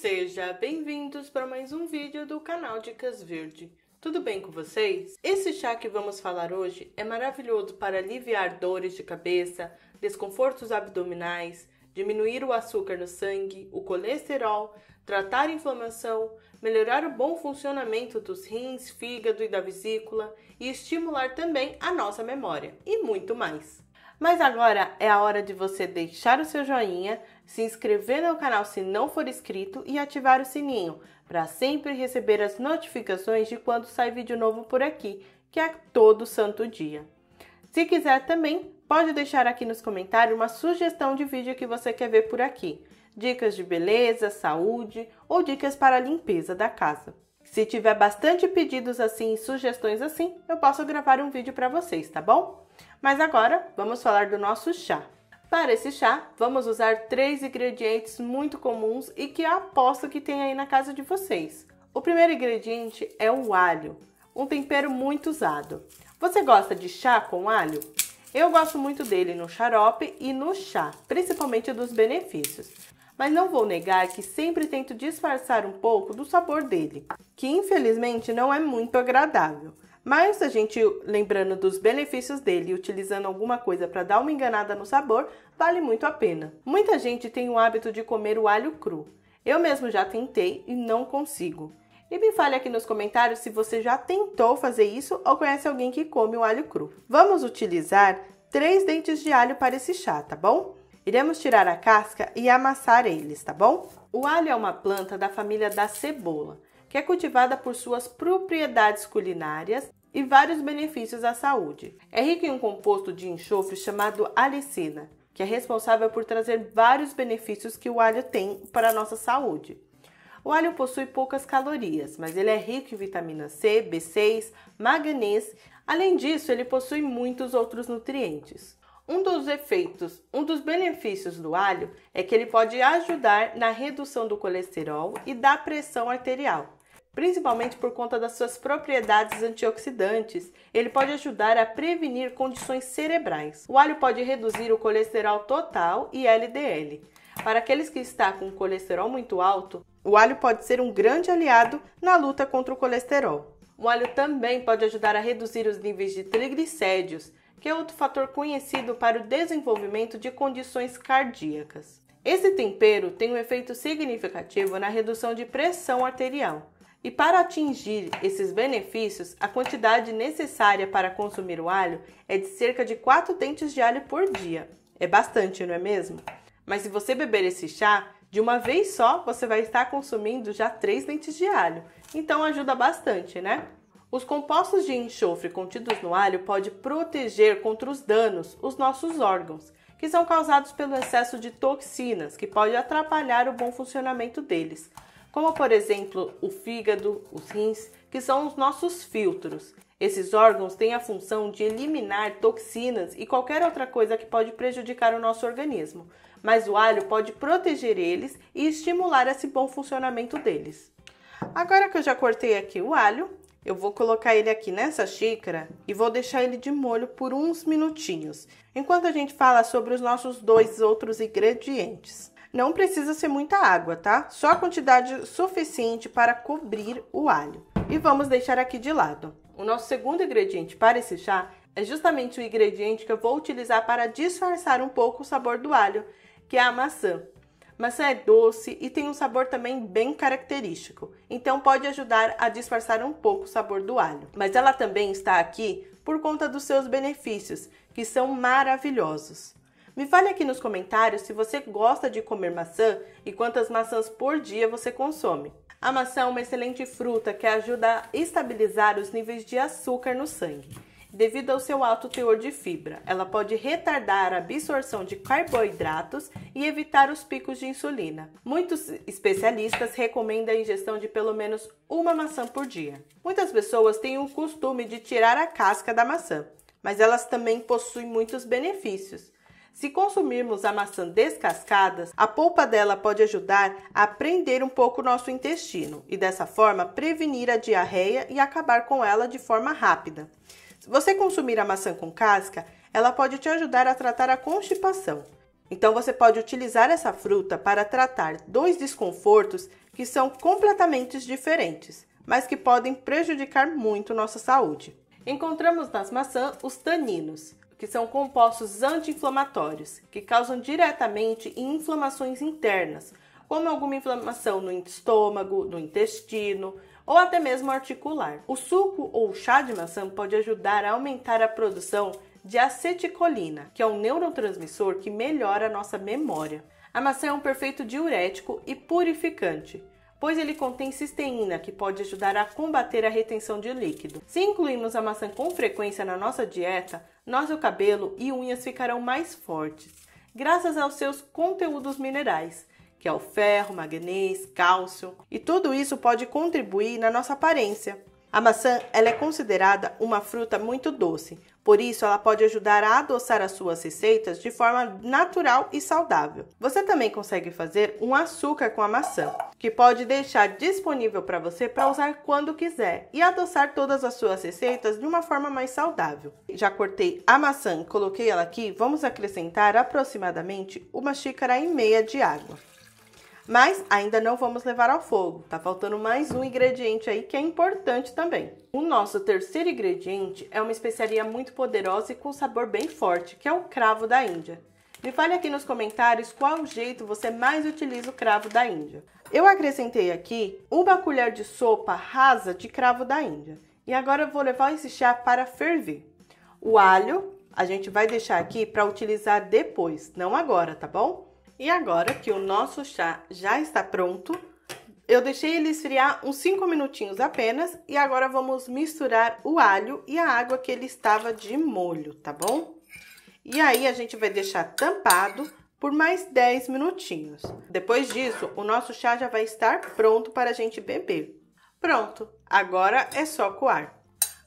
Seja bem-vindos para mais um vídeo do canal Dicas Verde. Tudo bem com vocês? Esse chá que vamos falar hoje é maravilhoso para aliviar dores de cabeça, desconfortos abdominais, diminuir o açúcar no sangue, o colesterol, tratar inflamação, melhorar o bom funcionamento dos rins, fígado e da vesícula e estimular também a nossa memória e muito mais. Mas agora é a hora de você deixar o seu joinha, se inscrever no canal se não for inscrito e ativar o sininho para sempre receber as notificações de quando sai vídeo novo por aqui, que é todo santo dia. Se quiser também, pode deixar aqui nos comentários uma sugestão de vídeo que você quer ver por aqui. Dicas de beleza, saúde ou dicas para a limpeza da casa. Se tiver bastante pedidos assim e sugestões assim, eu posso gravar um vídeo para vocês, tá bom? Mas agora vamos falar do nosso chá. Para esse chá, vamos usar três ingredientes muito comuns e que aposto que tem aí na casa de vocês. O primeiro ingrediente é o alho, um tempero muito usado. Você gosta de chá com alho? Eu gosto muito dele no xarope e no chá, principalmente dos benefícios. Mas não vou negar que sempre tento disfarçar um pouco do sabor dele, que infelizmente não é muito agradável. Mas a gente lembrando dos benefícios dele e utilizando alguma coisa para dar uma enganada no sabor, vale muito a pena. Muita gente tem o hábito de comer o alho cru. Eu mesmo já tentei e não consigo. E me fale aqui nos comentários se você já tentou fazer isso ou conhece alguém que come o alho cru. Vamos utilizar três dentes de alho para esse chá, tá bom? Iremos tirar a casca e amassar eles, tá bom? O alho é uma planta da família da cebola, que é cultivada por suas propriedades culinárias e vários benefícios à saúde. É rico em um composto de enxofre chamado alicina, que é responsável por trazer vários benefícios que o alho tem para a nossa saúde. O alho possui poucas calorias, mas ele é rico em vitamina C, B6, manganês. Além disso, ele possui muitos outros nutrientes. Um dos efeitos, um dos benefícios do alho é que ele pode ajudar na redução do colesterol e da pressão arterial principalmente por conta das suas propriedades antioxidantes. Ele pode ajudar a prevenir condições cerebrais. O alho pode reduzir o colesterol total e LDL. Para aqueles que estão com colesterol muito alto, o alho pode ser um grande aliado na luta contra o colesterol. O alho também pode ajudar a reduzir os níveis de triglicéridos, que é outro fator conhecido para o desenvolvimento de condições cardíacas. Esse tempero tem um efeito significativo na redução de pressão arterial. E para atingir esses benefícios, a quantidade necessária para consumir o alho é de cerca de 4 dentes de alho por dia. É bastante, não é mesmo? Mas se você beber esse chá, de uma vez só você vai estar consumindo já 3 dentes de alho. Então ajuda bastante, né? Os compostos de enxofre contidos no alho podem proteger contra os danos os nossos órgãos, que são causados pelo excesso de toxinas, que pode atrapalhar o bom funcionamento deles como por exemplo o fígado, os rins, que são os nossos filtros. Esses órgãos têm a função de eliminar toxinas e qualquer outra coisa que pode prejudicar o nosso organismo, mas o alho pode proteger eles e estimular esse bom funcionamento deles. Agora que eu já cortei aqui o alho, eu vou colocar ele aqui nessa xícara e vou deixar ele de molho por uns minutinhos, enquanto a gente fala sobre os nossos dois outros ingredientes. Não precisa ser muita água, tá? Só a quantidade suficiente para cobrir o alho. E vamos deixar aqui de lado. O nosso segundo ingrediente para esse chá é justamente o ingrediente que eu vou utilizar para disfarçar um pouco o sabor do alho, que é a maçã. Maçã é doce e tem um sabor também bem característico, então pode ajudar a disfarçar um pouco o sabor do alho. Mas ela também está aqui por conta dos seus benefícios, que são maravilhosos. Me fale aqui nos comentários se você gosta de comer maçã e quantas maçãs por dia você consome. A maçã é uma excelente fruta que ajuda a estabilizar os níveis de açúcar no sangue. Devido ao seu alto teor de fibra, ela pode retardar a absorção de carboidratos e evitar os picos de insulina. Muitos especialistas recomendam a ingestão de pelo menos uma maçã por dia. Muitas pessoas têm o costume de tirar a casca da maçã, mas elas também possuem muitos benefícios. Se consumirmos a maçã descascadas, a polpa dela pode ajudar a prender um pouco o nosso intestino e dessa forma prevenir a diarreia e acabar com ela de forma rápida. Se você consumir a maçã com casca, ela pode te ajudar a tratar a constipação. Então você pode utilizar essa fruta para tratar dois desconfortos que são completamente diferentes, mas que podem prejudicar muito nossa saúde. Encontramos nas maçãs os taninos que são compostos anti-inflamatórios, que causam diretamente inflamações internas, como alguma inflamação no estômago, no intestino ou até mesmo articular. O suco ou chá de maçã pode ajudar a aumentar a produção de aceticolina, que é um neurotransmissor que melhora a nossa memória. A maçã é um perfeito diurético e purificante pois ele contém cisteína, que pode ajudar a combater a retenção de líquido. Se incluirmos a maçã com frequência na nossa dieta, nosso cabelo e unhas ficarão mais fortes, graças aos seus conteúdos minerais, que é o ferro, magnésio, cálcio, e tudo isso pode contribuir na nossa aparência. A maçã ela é considerada uma fruta muito doce, por isso ela pode ajudar a adoçar as suas receitas de forma natural e saudável. Você também consegue fazer um açúcar com a maçã, que pode deixar disponível para você para usar quando quiser e adoçar todas as suas receitas de uma forma mais saudável. Já cortei a maçã, coloquei ela aqui, vamos acrescentar aproximadamente uma xícara e meia de água. Mas ainda não vamos levar ao fogo, tá faltando mais um ingrediente aí que é importante também. O nosso terceiro ingrediente é uma especiaria muito poderosa e com sabor bem forte, que é o cravo da Índia. Me fale aqui nos comentários qual jeito você mais utiliza o cravo da Índia. Eu acrescentei aqui uma colher de sopa rasa de cravo da Índia. E agora eu vou levar esse chá para ferver. O alho a gente vai deixar aqui para utilizar depois, não agora, tá bom? E agora que o nosso chá já está pronto, eu deixei ele esfriar uns 5 minutinhos apenas e agora vamos misturar o alho e a água que ele estava de molho, tá bom? E aí a gente vai deixar tampado por mais 10 minutinhos. Depois disso, o nosso chá já vai estar pronto para a gente beber. Pronto, agora é só coar.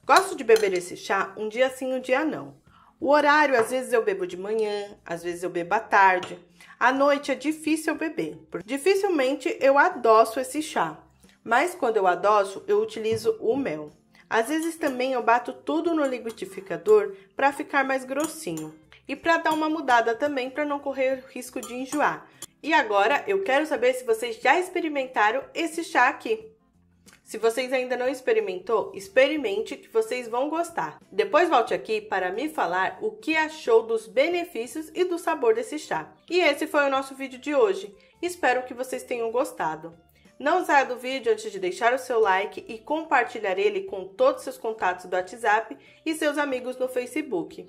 Gosto de beber esse chá um dia sim, um dia não. O horário, às vezes eu bebo de manhã, às vezes eu bebo à tarde. À noite é difícil beber. Dificilmente eu adoço esse chá, mas quando eu adoço, eu utilizo o mel. Às vezes também eu bato tudo no liquidificador para ficar mais grossinho e para dar uma mudada também para não correr risco de enjoar. E agora eu quero saber se vocês já experimentaram esse chá aqui. Se vocês ainda não experimentou, experimente que vocês vão gostar. Depois volte aqui para me falar o que achou dos benefícios e do sabor desse chá. E esse foi o nosso vídeo de hoje. Espero que vocês tenham gostado. Não saia do vídeo antes de deixar o seu like e compartilhar ele com todos seus contatos do WhatsApp e seus amigos no Facebook.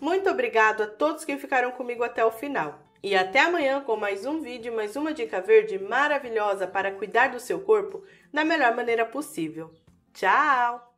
Muito obrigado a todos que ficaram comigo até o final. E até amanhã com mais um vídeo, mais uma dica verde maravilhosa para cuidar do seu corpo da melhor maneira possível. Tchau!